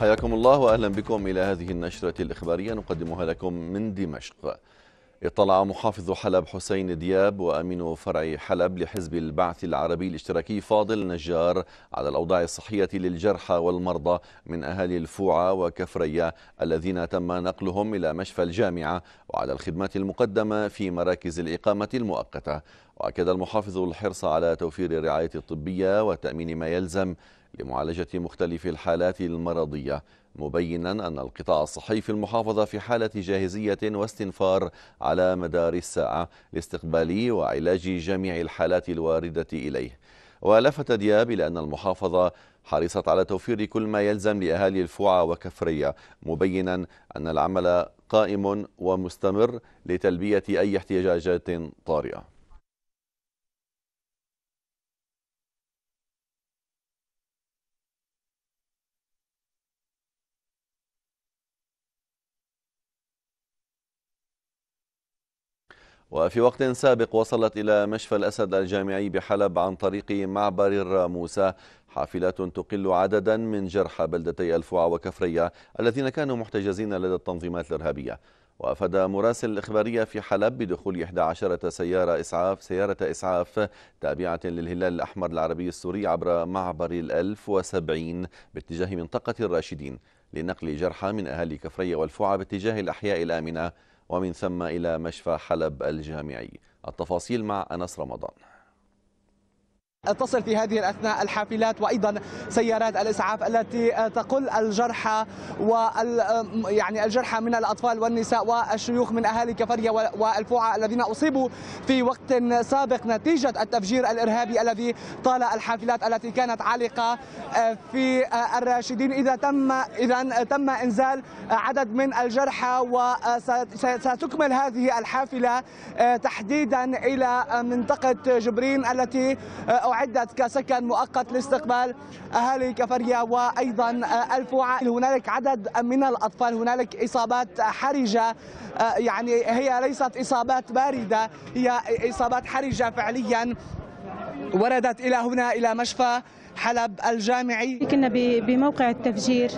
حياكم الله واهلا بكم الى هذه النشره الاخباريه نقدمها لكم من دمشق. اطلع محافظ حلب حسين دياب وامين فرع حلب لحزب البعث العربي الاشتراكي فاضل نجار على الاوضاع الصحيه للجرحى والمرضى من اهالي الفوعه وكفريه الذين تم نقلهم الى مشفى الجامعه وعلى الخدمات المقدمه في مراكز الاقامه المؤقته. واكد المحافظ الحرص على توفير الرعايه الطبيه وتامين ما يلزم لمعالجة مختلف الحالات المرضية مبينا أن القطاع الصحي في المحافظة في حالة جاهزية واستنفار على مدار الساعة لاستقبال وعلاج جميع الحالات الواردة إليه ولفت دياب إلى أن المحافظة حرصت على توفير كل ما يلزم لأهالي الفوعة وكفرية مبينا أن العمل قائم ومستمر لتلبية أي احتياجات طارئة وفي وقت سابق وصلت إلى مشفى الأسد الجامعي بحلب عن طريق معبر الراموسة حافلات تقل عددا من جرحى بلدتي الفوعة وكفرية الذين كانوا محتجزين لدى التنظيمات الإرهابية وأفاد مراسل الإخبارية في حلب بدخول 11 سيارة إسعاف سيارة إسعاف تابعة للهلال الأحمر العربي السوري عبر معبر الألف وسبعين باتجاه منطقة الراشدين لنقل جرحى من أهالي كفرية والفوعة باتجاه الأحياء الآمنة ومن ثم إلى مشفى حلب الجامعي التفاصيل مع أنس رمضان تصل في هذه الأثناء الحافلات وأيضا سيارات الإسعاف التي تقل الجرحى وال يعني الجرحى من الأطفال والنساء والشيوخ من أهالي كفرية والفوعة الذين أصيبوا في وقت سابق نتيجة التفجير الإرهابي الذي طال الحافلات التي كانت عالقة آه، في آه، الراشدين إذا تم إذا تم إنزال عدد من الجرحى وستكمل آه، هذه الحافلة تحديدا إلى منطقة جبرين التي عدة كسكن مؤقت لاستقبال أهالي كفرية وأيضا آه، ألف عائل هنالك عدد من الأطفال هنالك إصابات حرجة آه، يعني هي ليست إصابات باردة هي إصابات حرجة فعليا وردت إلى هنا إلى مشفى حلب الجامعي كنا بموقع التفجير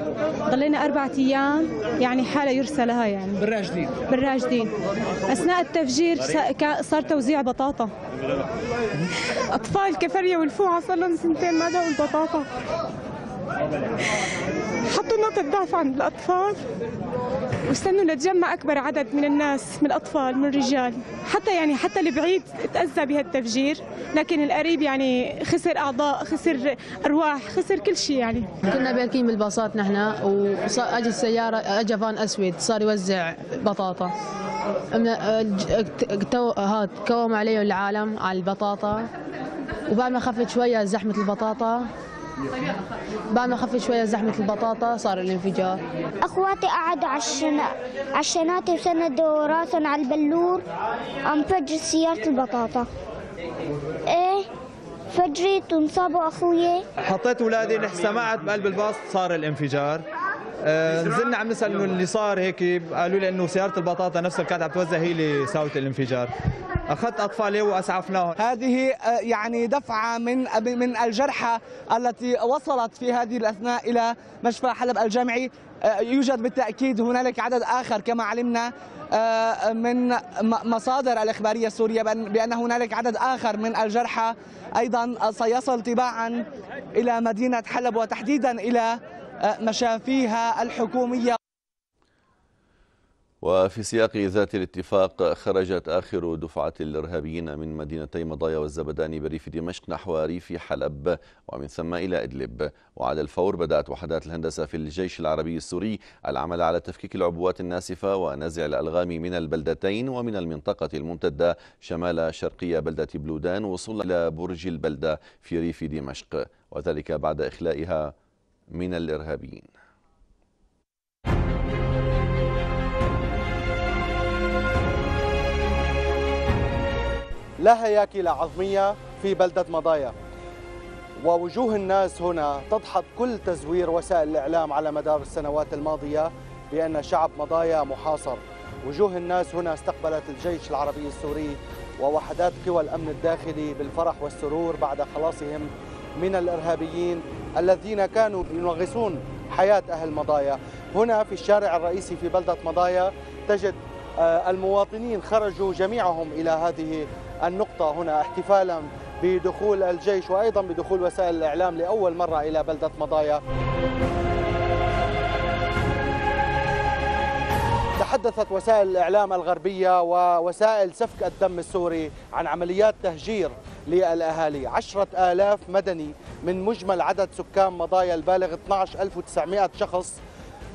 ضلينا أربعة أيام يعني حالة يرسى لها يعني بالراجدين بالراجدين أثناء التفجير صار توزيع بطاطا أطفال كفرية والفوعة صار لهم سنتين ما دعوا البطاطا الضعف عند الأطفال واستنوا لتجمع أكبر عدد من الناس من الأطفال من الرجال حتى يعني حتى البعيد تأذى بهالتفجير لكن القريب يعني خسر أعضاء خسر أرواح خسر كل شيء يعني كنا باركين بالباصات نحن وأجي السيارة أجى فان أسود صار يوزع بطاطا هاد كوم عليهم العالم على البطاطا وبعد ما خفت شوية زحمة البطاطا بعد ما خفت شوية زحمة البطاطا صار الانفجار أخواتي قعدوا على عشان الشناتي وسندوا راسهم على البلور انفجرت سيارة البطاطا ايه فجرت وانصابوا أخويا حطيت أولادي نحسة معت بقلب الباص صار الانفجار آه، نزلنا عم نسال انه اللي صار هيك قالوا لي انه سياره البطاطا نفسها كانت عم توزع هي اللي ساوت الانفجار اخذت اطفالي واسعفناهم هذه آه، يعني دفعه من من الجرحى التي وصلت في هذه الاثناء الى مشفى حلب الجامعي آه، يوجد بالتاكيد هنالك عدد اخر كما علمنا من مصادر الإخبارية السورية بأن هنالك عدد آخر من الجرحى أيضا سيصل تباعا إلى مدينة حلب وتحديدا إلى أه، مشافيها الحكومية وفي سياق ذات الاتفاق خرجت آخر دفعة الإرهابيين من مدينتي مضايا والزبداني بريف دمشق نحو ريف حلب ومن ثم إلى إدلب وعلى الفور بدأت وحدات الهندسة في الجيش العربي السوري العمل على تفكيك العبوات الناسفة ونزع الألغام من البلدتين ومن المنطقة الممتدة شمال شرقية بلدة بلودان وصولا إلى برج البلدة في ريف دمشق وذلك بعد إخلائها من الإرهابيين لا هياكل عظمية في بلدة مضايا ووجوه الناس هنا تدحض كل تزوير وسائل الإعلام على مدار السنوات الماضية بأن شعب مضايا محاصر وجوه الناس هنا استقبلت الجيش العربي السوري ووحدات قوى الأمن الداخلي بالفرح والسرور بعد خلاصهم من الإرهابيين الذين كانوا ينغصون حياة أهل مضايا هنا في الشارع الرئيسي في بلدة مضايا تجد آه، المواطنين خرجوا جميعهم إلى هذه النقطة هنا احتفالا بدخول الجيش وأيضا بدخول وسائل الإعلام لأول مرة إلى بلدة مضايا تحدثت وسائل الإعلام الغربية ووسائل سفك الدم السوري عن عمليات تهجير للأهالي عشرة آلاف مدني من مجمل عدد سكان مضايا البالغ 12900 شخص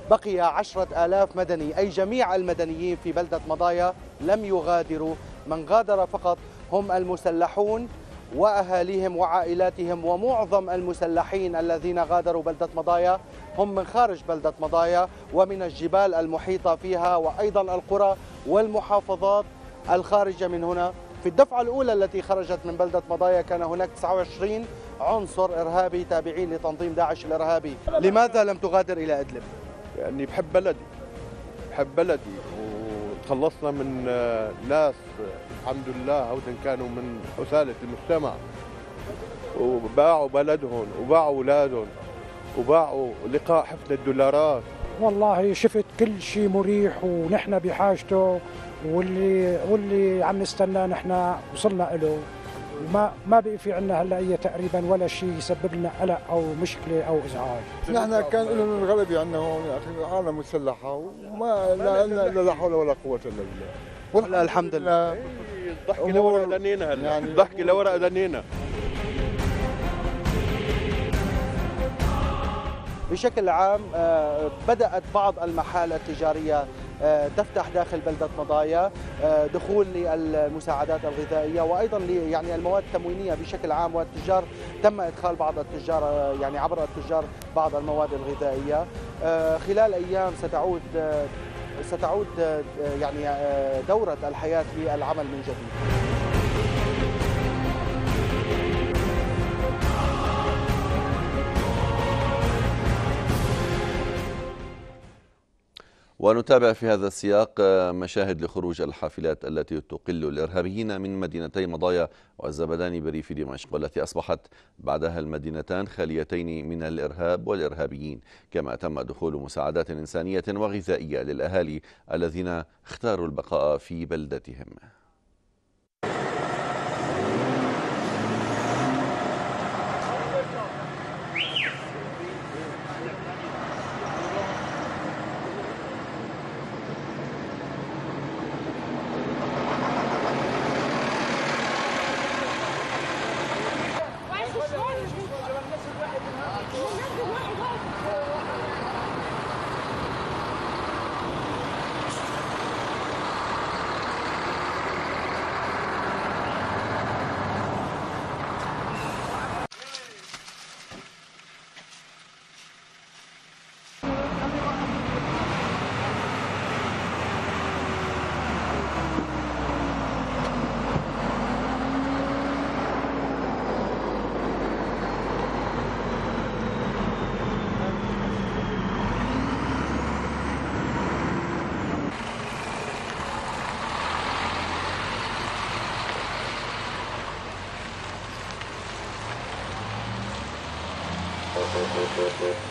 بقي عشرة آلاف مدني أي جميع المدنيين في بلدة مضايا لم يغادروا من غادر فقط هم المسلحون وأهاليهم وعائلاتهم ومعظم المسلحين الذين غادروا بلدة مضايا هم من خارج بلدة مضايا ومن الجبال المحيطة فيها وأيضا القرى والمحافظات الخارجة من هنا في الدفعة الأولى التي خرجت من بلدة مضايا كان هناك 29 عنصر إرهابي تابعين لتنظيم داعش الإرهابي لماذا لم تغادر إلى إدلب؟ لأني يعني بحب بلدي بحب بلدي وتخلصنا من آه، ناس الحمد لله هودن كانوا من حثالة المجتمع وباعوا بلدهم وباعوا أولادهم وباعوا لقاء حفل الدولارات والله شفت كل شيء مريح ونحن بحاجته واللي واللي عم نستناه نحن وصلنا له وما ما بقي في عندنا هلا اي تقريبا ولا شيء يسبب لنا قلق او مشكله او ازعاج. نحن كان لهم الغلبه عندنا يعني هون يا اخي يعني عالم مسلحه وما لا لنا الا لا حول ولا قوه الا بالله. والله الحمد لله. الضحكه إيه، لورا دنينا هلا يعني الضحكه لورا دنينا بشكل عام آه، بدأت بعض المحال التجارية آه، تفتح داخل بلدة مضايا آه، دخول للمساعدات الغذائية وأيضا يعني المواد التموينية بشكل عام والتجار تم إدخال بعض التجار آه، يعني عبر التجار بعض المواد الغذائية خلال أيام ستعود ستعود يعني دورة الحياة للعمل من جديد ونتابع في هذا السياق آه، مشاهد لخروج الحافلات التي تقل الإرهابيين من مدينتي مضايا والزبداني بريف دمشق والتي أصبحت بعدها المدينتان خاليتين من الإرهاب والإرهابيين كما تم دخول مساعدات إنسانية وغذائية للأهالي الذين اختاروا البقاء في بلدتهم Gracias.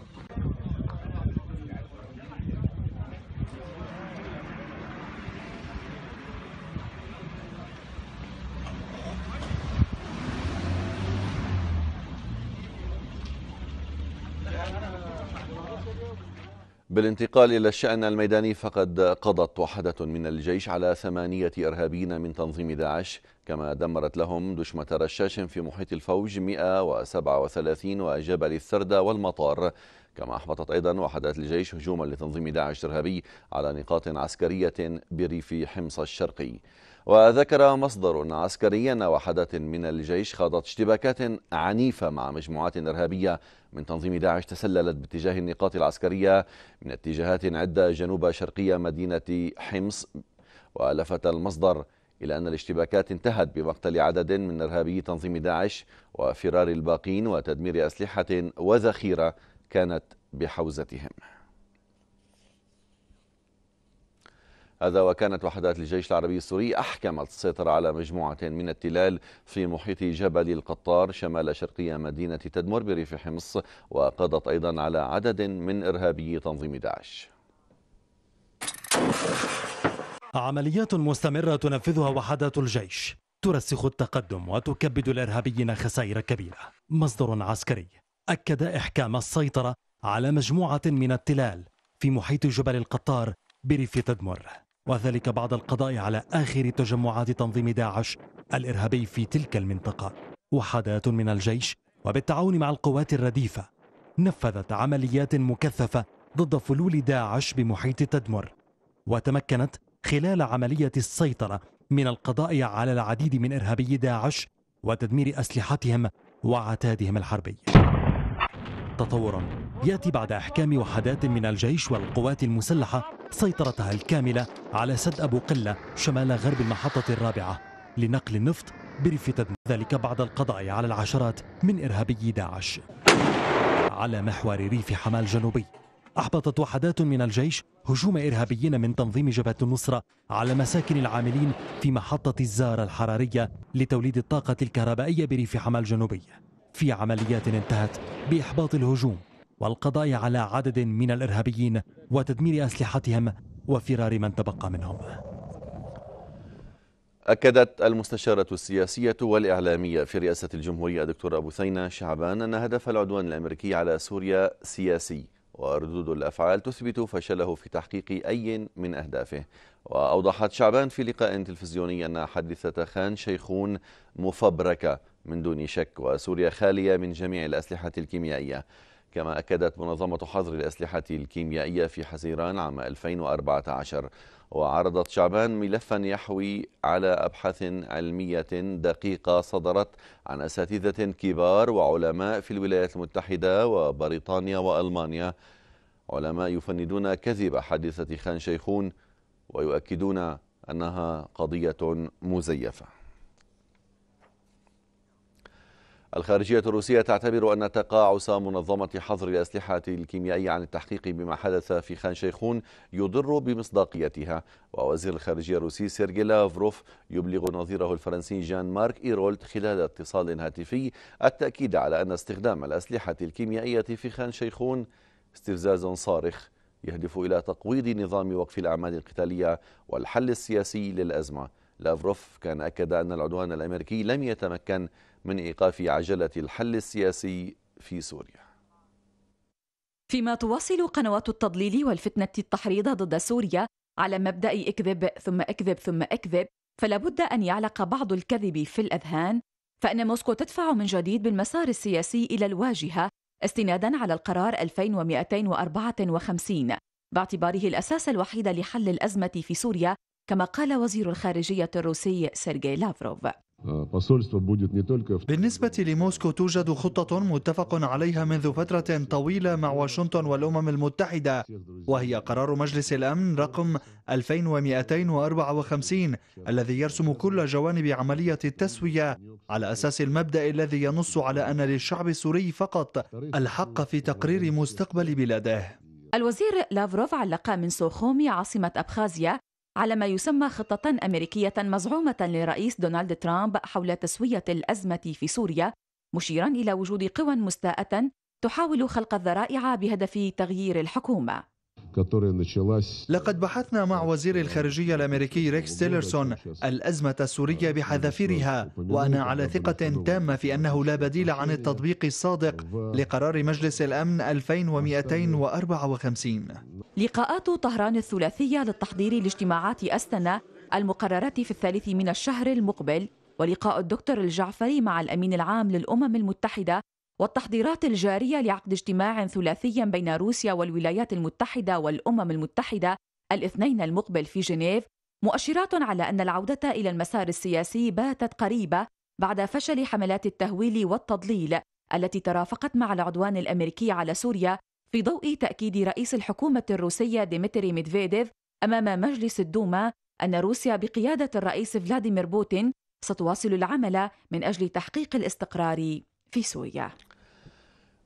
بالانتقال إلى الشأن الميداني فقد قضت وحدة من الجيش على ثمانية إرهابيين من تنظيم داعش كما دمرت لهم دشمة رشاش في محيط الفوج 137 وجبل الثردة والمطار كما أحبطت أيضا وحدات الجيش هجوما لتنظيم داعش إرهابي على نقاط عسكرية بريف حمص الشرقي وذكر مصدر عسكري أن وحدة من الجيش خاضت اشتباكات عنيفة مع مجموعات إرهابية من تنظيم داعش تسللت باتجاه النقاط العسكرية من اتجاهات عدة جنوب شرقية مدينة حمص ولفت المصدر إلى أن الاشتباكات انتهت بمقتل عدد من إرهابي تنظيم داعش وفرار الباقين وتدمير أسلحة وذخيرة كانت بحوزتهم هذا وكانت وحدات الجيش العربي السوري أحكمت السيطرة على مجموعة من التلال في محيط جبل القطار شمال شرقي مدينة تدمر بريف حمص وقضت أيضا على عدد من إرهابي تنظيم داعش عمليات مستمرة تنفذها وحدات الجيش ترسخ التقدم وتكبد الإرهابيين خسائر كبيرة مصدر عسكري أكد إحكام السيطرة على مجموعة من التلال في محيط جبل القطار بريف تدمر وذلك بعد القضاء على آخر تجمعات تنظيم داعش الإرهابي في تلك المنطقة وحدات من الجيش وبالتعاون مع القوات الرديفة نفذت عمليات مكثفة ضد فلول داعش بمحيط تدمر وتمكنت خلال عملية السيطرة من القضاء على العديد من إرهابي داعش وتدمير أسلحتهم وعتادهم الحربي تطور يأتي بعد إحكام وحدات من الجيش والقوات المسلحة سيطرتها الكاملة على سد أبو قلة شمال غرب المحطة الرابعة لنقل النفط برفة ذلك بعد القضاء على العشرات من إرهابي داعش على محور ريف حمال جنوبي أحبطت وحدات من الجيش هجوم إرهابيين من تنظيم جبهة النصرة على مساكن العاملين في محطة الزارة الحرارية لتوليد الطاقة الكهربائية بريف حمال جنوبي في عمليات انتهت بإحباط الهجوم والقضاء على عدد من الإرهابيين وتدمير أسلحتهم وفرار من تبقى منهم أكدت المستشارة السياسية والإعلامية في رئاسة الجمهورية الدكتورة بثينة شعبان أن هدف العدوان الأمريكي على سوريا سياسي وردود الأفعال تثبت فشله في تحقيق أي من أهدافه وأوضحت شعبان في لقاء تلفزيوني أن حادثة خان شيخون مفبركة من دون شك وسوريا خالية من جميع الأسلحة الكيميائية كما أكدت منظمة حظر الأسلحة الكيميائية في حزيران عام 2014 وعرضت شعبان ملفا يحوي على أبحاث علمية دقيقة صدرت عن أساتذة كبار وعلماء في الولايات المتحدة وبريطانيا وألمانيا علماء يفندون كذب حادثة خان شيخون ويؤكدون أنها قضية مزيفة الخارجية الروسية تعتبر أن تقاعس منظمة حظر الأسلحة الكيميائية عن التحقيق بما حدث في خان شيخون يضر بمصداقيتها ووزير الخارجية الروسي سيرجي لافروف يبلغ نظيره الفرنسي جان مارك إيرولد خلال اتصال هاتفي التأكيد على أن استخدام الأسلحة الكيميائية في خان شيخون استفزاز صارخ يهدف إلى تقويض نظام وقف الأعمال القتالية والحل السياسي للأزمة لافروف كان أكد أن العدوان الأمريكي لم يتمكن من إيقاف عجلة الحل السياسي في سوريا فيما تواصل قنوات التضليل والفتنة التحريض ضد سوريا على مبدأ اكذب ثم اكذب ثم اكذب فلا بد أن يعلق بعض الكذب في الأذهان فإن موسكو تدفع من جديد بالمسار السياسي إلى الواجهة استنادا على القرار 2254 باعتباره الأساس الوحيد لحل الأزمة في سوريا كما قال وزير الخارجية الروسي سيرجي لافروف آه، بالنسبة لموسكو توجد خطة متفق عليها منذ فترة طويلة مع واشنطن والأمم المتحدة وهي قرار مجلس الأمن رقم 2254 الذي يرسم كل جوانب عملية التسوية على أساس المبدأ الذي ينص على أن للشعب السوري فقط الحق في تقرير مستقبل بلاده الوزير لافروف علق من سوخومي عاصمة أبخازيا على ما يسمى خطة أمريكية مزعومة لرئيس دونالد ترامب حول تسوية الأزمة في سوريا مشيرا إلى وجود قوى مستاءة تحاول خلق الذرائع بهدف تغيير الحكومة لقد بحثنا مع وزير الخارجية الأمريكي ريكس تيلرسون الأزمة السورية بحذافيرها وأنا على ثقة تامة في أنه لا بديل عن التطبيق الصادق لقرار مجلس الأمن 2254 لقاءات طهران الثلاثية للتحضير لاجتماعات أستنا المقررة في الثالث من الشهر المقبل ولقاء الدكتور الجعفري مع الأمين العام للأمم المتحدة والتحضيرات الجارية لعقد اجتماع ثلاثي بين روسيا والولايات المتحدة والأمم المتحدة الاثنين المقبل في جنيف مؤشرات على أن العودة إلى المسار السياسي باتت قريبة بعد فشل حملات التهويل والتضليل التي ترافقت مع العدوان الأمريكي على سوريا في ضوء تأكيد رئيس الحكومة الروسية ديمتري ميدفيديف أمام مجلس الدوما أن روسيا بقيادة الرئيس فلاديمير بوتين ستواصل العمل من أجل تحقيق الاستقرار في سوريا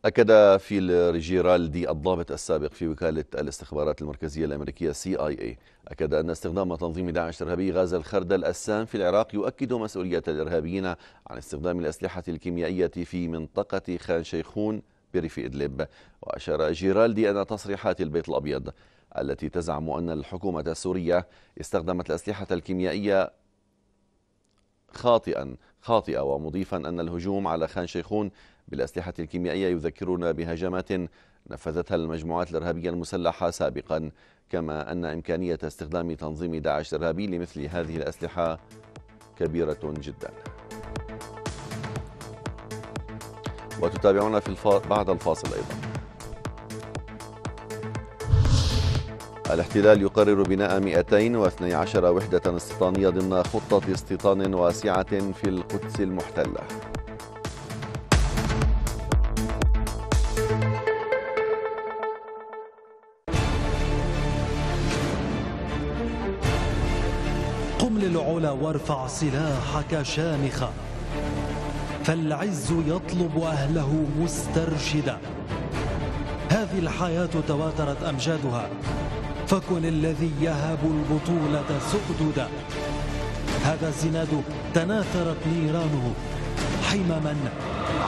أكد فيل ريجيرال دي الضابط السابق في وكالة الاستخبارات المركزية الأمريكية سي آي إي أكد أن استخدام تنظيم داعش الإرهابي غاز الخردل السام في العراق يؤكد مسؤولية الإرهابيين عن استخدام الأسلحة الكيميائية في منطقة خان شيخون بريف إدلب وأشار جيرالدي أن تصريحات البيت الأبيض التي تزعم أن الحكومة السورية استخدمت الأسلحة الكيميائية خاطئا خاطئة ومضيفا أن الهجوم على خان شيخون بالأسلحة الكيميائية يذكرنا بهجمات نفذتها المجموعات الإرهابية المسلحة سابقا كما أن إمكانية استخدام تنظيم داعش الإرهابي لمثل هذه الأسلحة كبيرة جدا وتتابعونا في الفا... بعد الفاصل أيضا الاحتلال يقرر بناء 212 وحدة استيطانية ضمن خطة استيطان واسعة في القدس المحتلة وارفع سلاحك شامخا فالعز يطلب أهله مسترشدا هذه الحياة تواترت أمجادها فكن الذي يهب البطولة سؤددا هذا الزناد تناثرت نيرانه حمما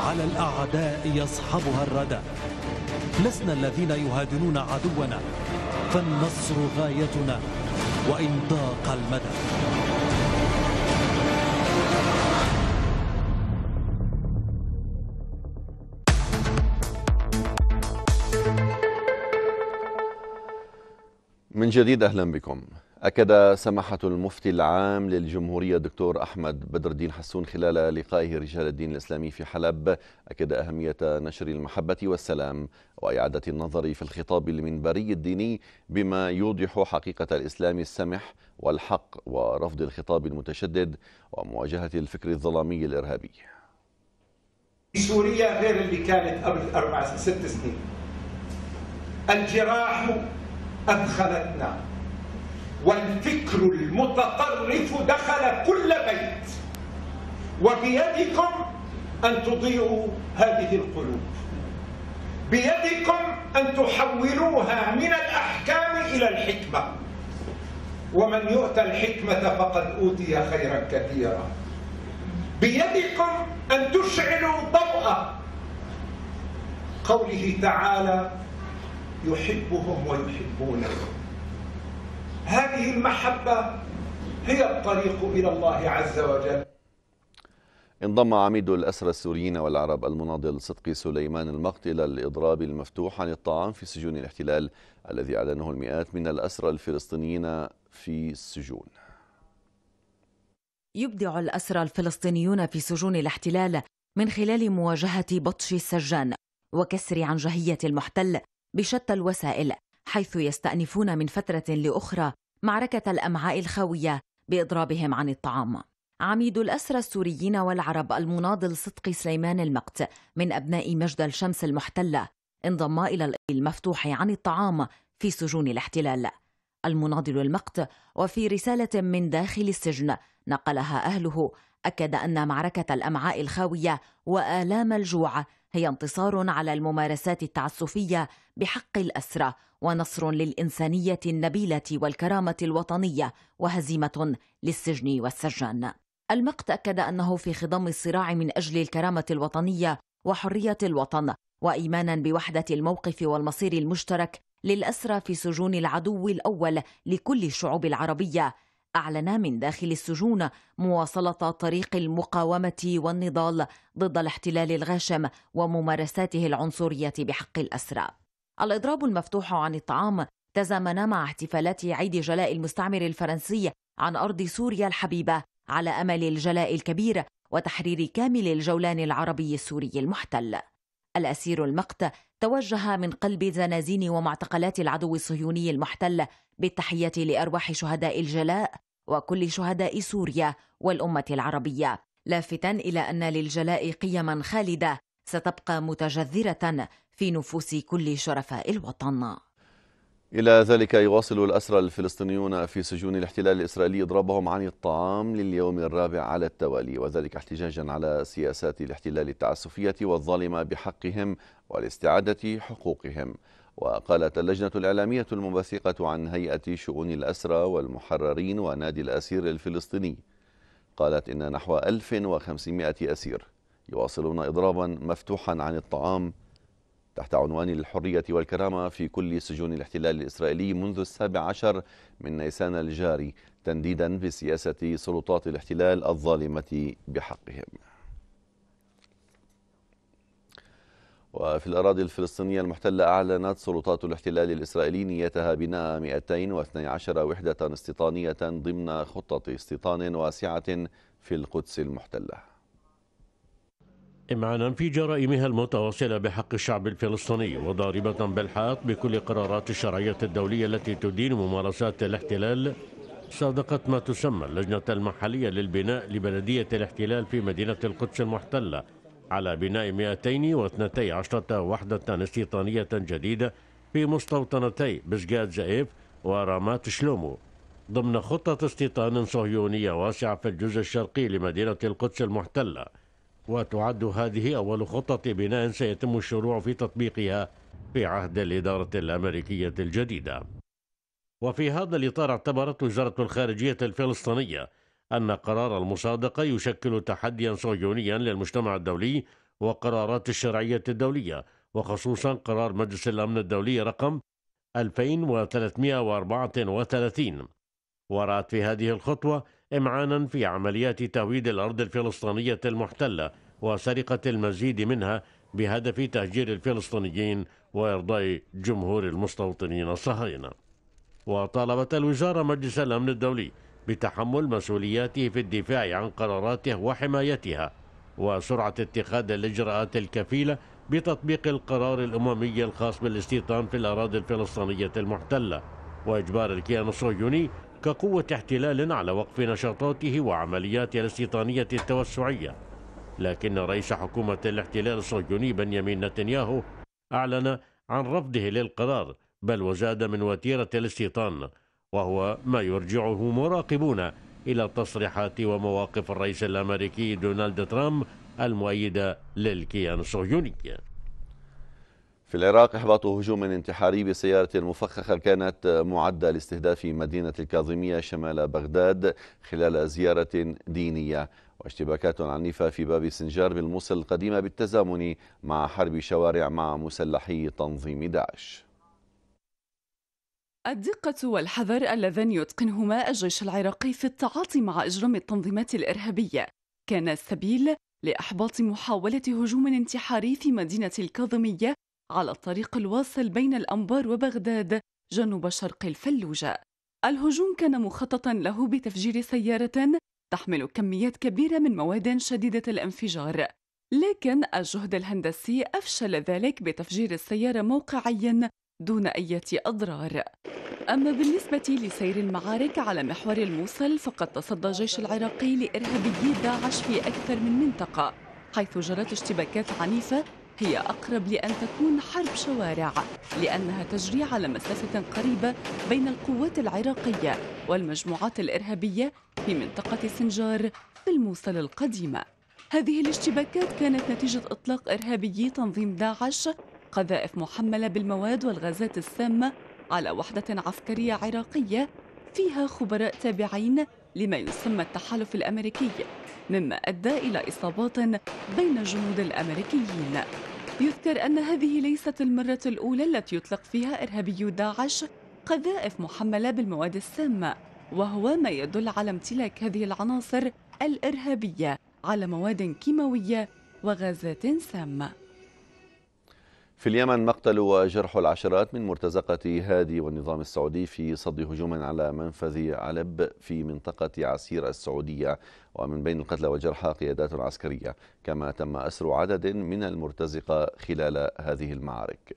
على الأعداء يصحبها الردى لسنا الذين يهادنون عدونا فالنصر غايتنا وإن ضاق المدى من جديد اهلا بكم أكد سماحة المفتي العام للجمهورية الدكتور أحمد بدر الدين حسون خلال لقائه رجال الدين الإسلامي في حلب أكد أهمية نشر المحبة والسلام وإعادة النظر في الخطاب المنبري الديني بما يوضح حقيقة الإسلام السمح والحق ورفض الخطاب المتشدد ومواجهة الفكر الظلامي الإرهابي سوريا غير اللي كانت قبل أربع ست سنين الجراح أدخلتنا والفكر المتطرف دخل كل بيت وبيدكم أن تضيئوا هذه القلوب بيدكم أن تحولوها من الأحكام إلى الحكمة ومن يؤتى الحكمة فقد أوتي خيرا كثيرا بيدكم أن تشعلوا ضوء قوله تعالى يحبهم ويحبونه هذه المحبة هي الطريق إلى الله عز وجل انضم عميد الأسرى السوريين والعرب المناضل صدقي سليمان المقت إلى الإضراب المفتوح عن الطعام في سجون الاحتلال الذي أعلنه المئات من الأسرى الفلسطينيين في السجون يبدع الأسرى الفلسطينيون في سجون الاحتلال من خلال مواجهة بطش السجان وكسر عنجهية المحتل بشتى الوسائل حيث يستأنفون من فترة لأخرى معركة الأمعاء الخاوية بإضرابهم عن الطعام عميد الأسرى السوريين والعرب المناضل صدقي سليمان المقت من أبناء مجد الشمس المحتلة انضم إلى المفتوح عن الطعام في سجون الاحتلال المناضل المقت وفي رسالة من داخل السجن نقلها أهله أكد أن معركة الأمعاء الخاوية وآلام الجوع هي انتصار على الممارسات التعسفية بحق الأسرى ونصر للإنسانية النبيلة والكرامة الوطنية وهزيمة للسجن والسجان المقت أكد أنه في خضم الصراع من أجل الكرامة الوطنية وحرية الوطن وإيمانا بوحدة الموقف والمصير المشترك للأسرى في سجون العدو الأول لكل الشعوب العربية اعلن من داخل السجون مواصلة طريق المقاومة والنضال ضد الاحتلال الغاشم وممارساته العنصرية بحق الأسرى الإضراب المفتوح عن الطعام تزامن مع احتفالات عيد جلاء المستعمر الفرنسي عن أرض سوريا الحبيبة على أمل الجلاء الكبير وتحرير كامل الجولان العربي السوري المحتل الأسير المقت توجه من قلب زنازين ومعتقلات العدو الصهيوني المحتل بالتحية لأرواح شهداء الجلاء وكل شهداء سوريا والأمة العربية لافتا إلى أن للجلاء قيما خالدة ستبقى متجذرة في نفوس كل شرفاء الوطن إلى ذلك يواصل الأسرى الفلسطينيون في سجون الاحتلال الإسرائيلي إضرابهم عن الطعام لليوم الرابع على التوالي وذلك احتجاجا على سياسات الاحتلال التعسفية والظالمة بحقهم والاستعادة حقوقهم وقالت اللجنة الإعلامية المنبثقة عن هيئة شؤون الأسرى والمحررين ونادي الأسير الفلسطيني قالت إن نحو 1500 أسير يواصلون إضرابا مفتوحا عن الطعام تحت عنوان الحرية والكرامة في كل سجون الاحتلال الإسرائيلي منذ السابع عشر من نيسان الجاري تنديدا بسياسة سلطات الاحتلال الظالمة بحقهم وفي الأراضي الفلسطينية المحتلة أعلنت سلطات الاحتلال الإسرائيلي نيتها بناء 212 وحدة استيطانية ضمن خطة استيطان واسعة في القدس المحتله إمعانا في جرائمها المتواصلة بحق الشعب الفلسطيني وضاربة بالحائط بكل قرارات الشرعية الدولية التي تدين ممارسات الاحتلال صادقت ما تسمى اللجنة المحلية للبناء لبلدية الاحتلال في مدينة القدس المحتلة على بناء 212 وحدة استيطانية جديدة في مستوطنتي بسجاد زئيف ورامات شلومو ضمن خطة استيطان صهيونية واسعة في الجزء الشرقي لمدينة القدس المحتلة وتعد هذه أول خطة بناء سيتم الشروع في تطبيقها في عهد الإدارة الأمريكية الجديدة وفي هذا الإطار اعتبرت وزارة الخارجية الفلسطينية أن قرار المصادقة يشكل تحديا صهيونيا للمجتمع الدولي وقرارات الشرعية الدولية وخصوصا قرار مجلس الأمن الدولي رقم 2334 ورأت في هذه الخطوة إمعانا في عمليات تهويد الأرض الفلسطينية المحتلة وسرقة المزيد منها بهدف تهجير الفلسطينيين وإرضاء جمهور المستوطنين الصهاينة وطالبت الوزارة مجلس الأمن الدولي بتحمل مسؤولياته في الدفاع عن قراراته وحمايتها وسرعة اتخاذ الإجراءات الكفيلة بتطبيق القرار الأممي الخاص بالاستيطان في الأراضي الفلسطينية المحتلة وإجبار الكيان الصهيوني كقوة احتلال على وقف نشاطاته وعملياته الاستيطانية التوسعية لكن رئيس حكومة الاحتلال الصهيوني بنيامين نتنياهو أعلن عن رفضه للقرار بل وزاد من وتيرة الاستيطان وهو ما يرجعه مراقبون إلى تصريحات ومواقف الرئيس الأمريكي دونالد ترامب المؤيدة للكيان الصهيوني في العراق إحباط هجوم انتحاري بسيارة مفخخة كانت معدة لاستهداف مدينة الكاظمية شمال بغداد خلال زيارة دينية واشتباكات عنيفة في باب سنجار بالموصل القديمة بالتزامن مع حرب شوارع مع مسلحي تنظيم داعش الدقة والحذر اللذان يتقنهما الجيش العراقي في التعاطي مع إجرام التنظيمات الإرهابية كان السبيل لإحباط محاولة هجوم انتحاري في مدينة الكاظمية على الطريق الواصل بين الأنبار وبغداد جنوب شرق الفلوجة الهجوم كان مخططا له بتفجير سيارة تحمل كميات كبيرة من مواد شديدة الانفجار لكن الجهد الهندسي أفشل ذلك بتفجير السيارة موقعيا دون أي أضرار أما بالنسبة لسير المعارك على محور الموصل فقد تصدى الجيش العراقي لإرهابي داعش في أكثر من منطقة حيث جرت اشتباكات عنيفة هي أقرب لأن تكون حرب شوارع لأنها تجري على مسافة قريبة بين القوات العراقية والمجموعات الإرهابية في منطقة سنجار في الموصل القديمة هذه الاشتباكات كانت نتيجة إطلاق إرهابيي تنظيم داعش قذائف محملة بالمواد والغازات السامة على وحدة عسكرية عراقية فيها خبراء تابعين لما يسمى التحالف الأمريكي مما أدى إلى إصابات بين الجنود الأمريكيين يذكر أن هذه ليست المرة الأولى التي يطلق فيها إرهابيو داعش قذائف محملة بالمواد السامة وهو ما يدل على امتلاك هذه العناصر الإرهابية على مواد كيماوية وغازات سامة في اليمن مقتل وجرح العشرات من مرتزقة هادي والنظام السعودي في صد هجوم على منفذ علب في منطقة عسير السعودية ومن بين القتلى والجرحى قيادات عسكرية كما تم أسر عدد من المرتزقة خلال هذه المعارك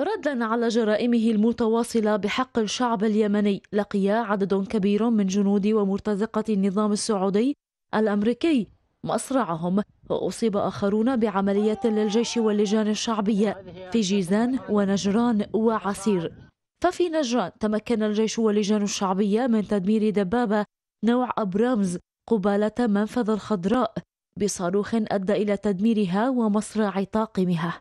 ردا على جرائمه المتواصلة بحق الشعب اليمني لقي عدد كبير من جنود ومرتزقة النظام السعودي الأمريكي مصرعهم وأصيب آخرون بعمليات للجيش واللجان الشعبية في جيزان ونجران وعسير ففي نجران تمكن الجيش واللجان الشعبية من تدمير دبابة نوع أبرامز قبالة منفذ الخضراء بصاروخ أدى إلى تدميرها ومصرع طاقمها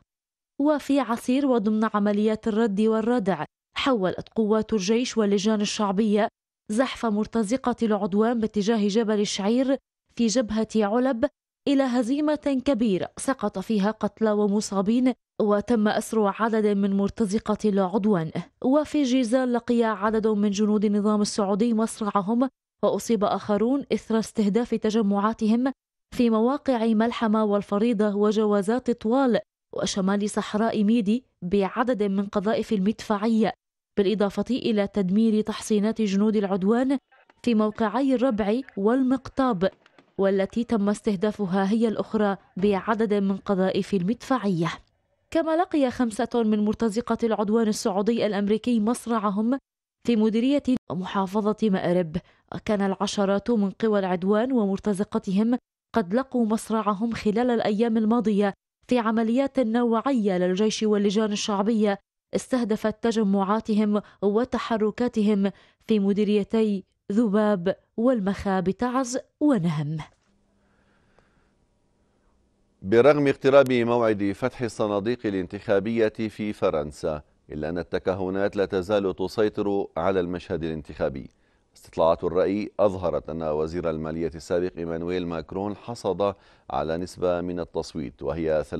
وفي عسير وضمن عمليات الرد والردع حولت قوات الجيش واللجان الشعبية زحف مرتزقة العدوان باتجاه جبل الشعير في جبهة علب إلى هزيمة كبيرة سقط فيها قتلى ومصابين وتم أسر عدد من مرتزقة العدوان وفي جيزان لقي عدد من جنود النظام السعودي مصرعهم وأصيب آخرون إثر استهداف تجمعاتهم في مواقع ملحمة والفريضة وجوازات طوال وشمال صحراء ميدي بعدد من قذائف المدفعية بالإضافة إلى تدمير تحصينات جنود العدوان في موقعي الربع والمقطاب والتي تم استهدافها هي الأخرى بعدد من قذائف المدفعية كما لقي خمسة من مرتزقة العدوان السعودي الأمريكي مصرعهم في مديرية محافظة مأرب وكان العشرات من قوى العدوان ومرتزقتهم قد لقوا مصرعهم خلال الأيام الماضية في عمليات نوعية للجيش واللجان الشعبية استهدفت تجمعاتهم وتحركاتهم في مديريتي ذباب والمخاب تعز ونهم برغم اقتراب موعد فتح الصناديق الانتخابية في فرنسا إلا أن التكهنات لا تزال تسيطر على المشهد الانتخابي استطلاعات الرأي أظهرت أن وزير المالية السابق إيمانويل ماكرون حصد على نسبة من التصويت وهي 23%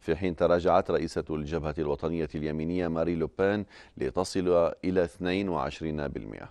في حين تراجعت رئيسة الجبهة الوطنية اليمينية ماري لوبان لتصل إلى 22%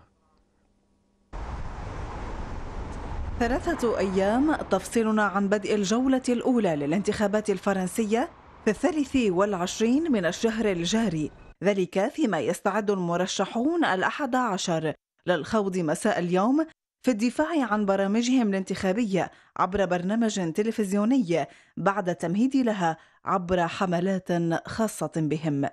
ثلاثة أيام تفصلنا عن بدء الجولة الأولى للانتخابات الفرنسية في الثالث والعشرين من الشهر الجاري ذلك فيما يستعد المرشحون الأحد عشر للخوض مساء اليوم في الدفاع عن برامجهم الانتخابية عبر برنامج تلفزيوني بعد التمهيد لها عبر حملات خاصة بهم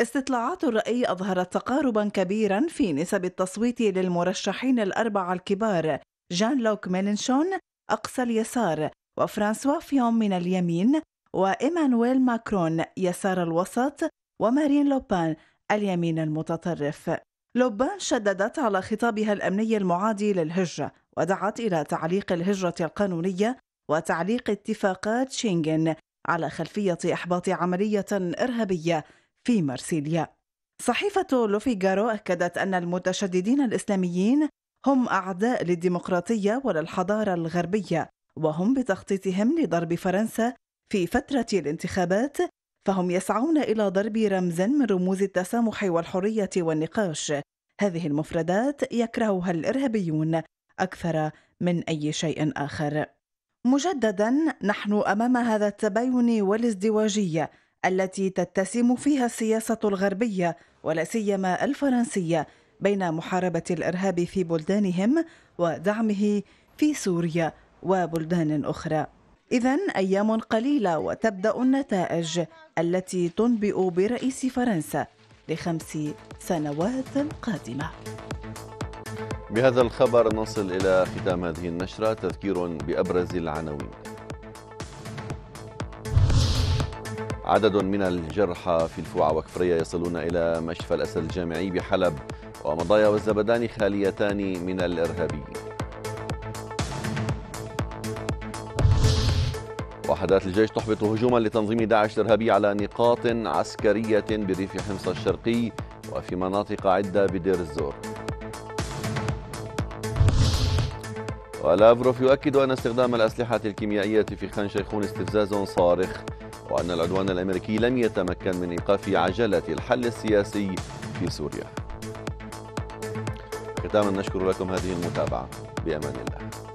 استطلاعات الرأي أظهرت تقاربا كبيرا في نسب التصويت للمرشحين الأربعة الكبار جان لوك ميلنشون أقصى اليسار وفرانسوا فيون من اليمين وإيمانويل ماكرون يسار الوسط ومارين لوبان اليمين المتطرف لوبان شددت على خطابها الأمني المعادي للهجرة ودعت إلى تعليق الهجرة القانونية وتعليق اتفاقات شنغن على خلفية إحباط عملية إرهابية في مرسيليا صحيفة لوفيغارو أكدت أن المتشددين الإسلاميين هم أعداء للديمقراطية وللحضارة الغربية وهم بتخطيطهم لضرب فرنسا في فترة الانتخابات فهم يسعون إلى ضرب رمز من رموز التسامح والحرية والنقاش هذه المفردات يكرهها الإرهابيون أكثر من أي شيء آخر مجددا نحن أمام هذا التباين والازدواجية التي تتسم فيها السياسة الغربية ولا سيما الفرنسية بين محاربة الإرهاب في بلدانهم ودعمه في سوريا وبلدان أخرى. إذا أيام قليلة وتبدأ النتائج التي تنبئ برئيس فرنسا لخمس سنوات قادمه. بهذا الخبر نصل إلى ختام هذه النشرة تذكير بأبرز العناوين. عدد من الجرحى في الفوعة وكفرية يصلون إلى مشفى الأسد الجامعي بحلب ومضايا والزبدان خاليتان من الإرهابيين وحدات الجيش تحبط هجوما لتنظيم داعش الإرهابي على نقاط عسكرية بريف حمص الشرقي وفي مناطق عدة بدير الزور ولافروف يؤكد أن استخدام الأسلحة الكيميائية في خان شيخون استفزاز صارخ وأن العدوان الأمريكي لن يتمكن من إيقاف عجلة الحل السياسي في سوريا ختاما نشكر لكم هذه المتابعة بأمان الله